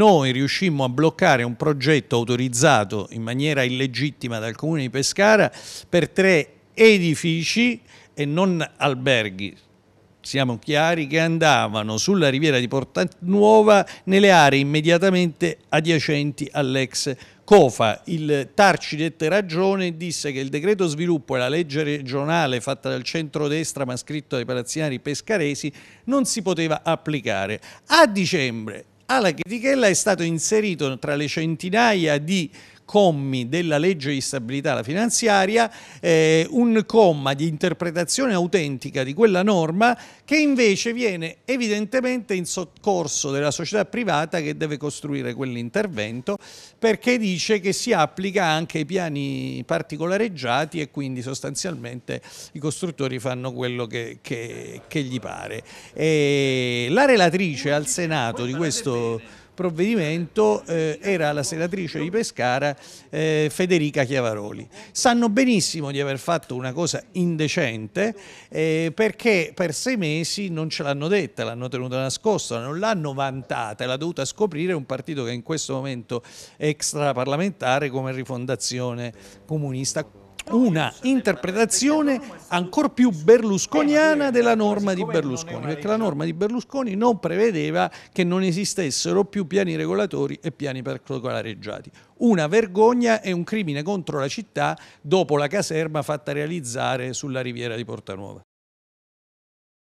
noi riuscimmo a bloccare un progetto autorizzato in maniera illegittima dal Comune di Pescara per tre edifici e non alberghi, siamo chiari, che andavano sulla riviera di Porta Nuova nelle aree immediatamente adiacenti all'ex COFA. Il Tarcidette Ragione disse che il decreto sviluppo e la legge regionale fatta dal centrodestra ma scritto dai palazzinari pescaresi non si poteva applicare. A dicembre Ala Chetichella è stato inserito tra le centinaia di commi della legge di stabilità finanziaria eh, un comma di interpretazione autentica di quella norma che invece viene evidentemente in soccorso della società privata che deve costruire quell'intervento perché dice che si applica anche ai piani particolareggiati e quindi sostanzialmente i costruttori fanno quello che, che, che gli pare. E la relatrice al Senato di questo provvedimento eh, era la senatrice di Pescara eh, Federica Chiavaroli. Sanno benissimo di aver fatto una cosa indecente eh, perché per sei mesi non ce l'hanno detta, l'hanno tenuta nascosta, non l'hanno vantata, l'ha dovuta scoprire un partito che in questo momento è extraparlamentare come rifondazione comunista una interpretazione ancora più berlusconiana della norma di Berlusconi, perché la norma di Berlusconi non prevedeva che non esistessero più piani regolatori e piani particolareggiati. Una vergogna e un crimine contro la città dopo la caserma fatta realizzare sulla riviera di Porta Nuova.